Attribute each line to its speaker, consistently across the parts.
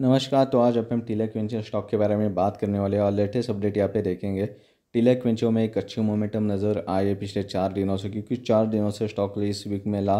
Speaker 1: नमस्कार तो आज अब हम टीला स्टॉक के बारे में बात करने वाले हैं और लेटेस्ट अपडेट यहाँ पे देखेंगे टीले क्विंचो में एक अच्छी मोमेंटम नज़र आई है पिछले चार दिनों से क्योंकि चार दिनों से स्टॉक इस वीक में ला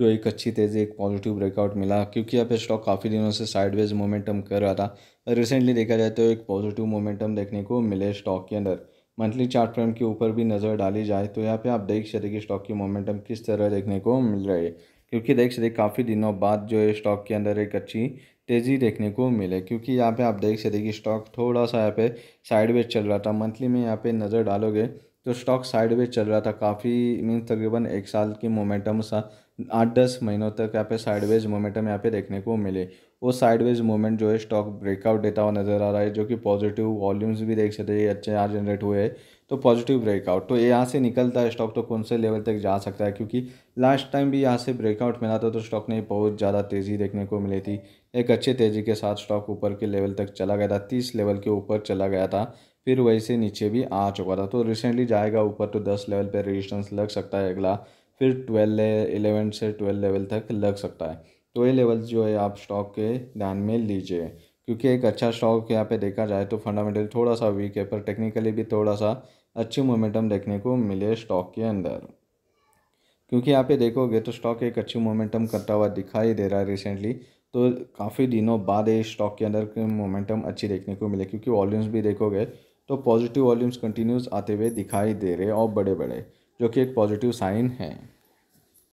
Speaker 1: जो एक अच्छी तेज़ी एक पॉजिटिव ब्रेकआउट मिला क्योंकि यहाँ पे स्टॉक काफ़ी दिनों से साइडवेज मोमेंटम कर रहा था रिसेंटली देखा जाए तो एक पॉजिटिव मोमेंटम देखने को मिले स्टॉक के अंदर मंथली चार्ट फ्रेम के ऊपर भी नज़र डाली जाए तो यहाँ पे आप देख सकते कि स्टॉक की मोमेंटम किस तरह देखने को मिल रही है क्योंकि देख सकते काफ़ी दिनों बाद जो है स्टॉक के अंदर एक अच्छी तेज़ी देखने को मिले क्योंकि यहाँ पे आप देख सकते कि स्टॉक थोड़ा सा यहाँ पे साइडवेज चल रहा था मंथली में यहाँ पे नज़र डालोगे तो स्टॉक साइडवेज चल रहा था काफ़ी मीन तकरीबन एक साल की मोमेंटम सा आठ दस महीनों तक यहाँ पे साइडवेज मोमेंटम यहाँ पे देखने को मिले वो साइडवेज मोमेंट जो है स्टॉक ब्रेकआउट देता हुआ नज़र आ रहा है जो कि पॉजिटिव वॉल्यूम्स भी देख सकते हैं अच्छे यहाँ जनरेट हुए हैं तो पॉजिटिव ब्रेकआउट तो यहाँ से निकलता है स्टॉक तो कौन से लेवल तक जा सकता है क्योंकि लास्ट टाइम भी यहाँ से ब्रेकआउट मिला था तो स्टॉक ने बहुत ज़्यादा तेज़ी देखने को मिली थी एक अच्छे तेज़ी के साथ स्टॉक ऊपर के लेवल तक चला गया था तीस लेवल के ऊपर चला गया था फिर वहीं से नीचे भी आ चुका था तो रिसेंटली जाएगा ऊपर तो दस लेवल पर रजिस्टेंस लग सकता है अगला फिर ट्वेल्व एलेवन से ट्वेल्व लेवल तक लग सकता है तो ये लेवल्स जो है आप स्टॉक के ध्यान में लीजिए क्योंकि एक अच्छा स्टॉक यहाँ पे देखा जाए तो फंडामेंटल थोड़ा सा वीक है पर टेक्निकली भी थोड़ा सा अच्छी मोमेंटम देखने को मिले स्टॉक के अंदर क्योंकि यहाँ पे देखोगे तो स्टॉक एक अच्छी मोमेंटम करता हुआ दिखाई दे रहा है रिसेंटली तो काफ़ी दिनों बाद ये स्टॉक के अंदर मोमेंटम अच्छी देखने को मिले क्योंकि वॉल्यूम्स भी देखोगे तो पॉजिटिव वॉल्यूम्स कंटिन्यूस आते हुए दिखाई दे रहे और बड़े बड़े जो कि एक पॉजिटिव साइन है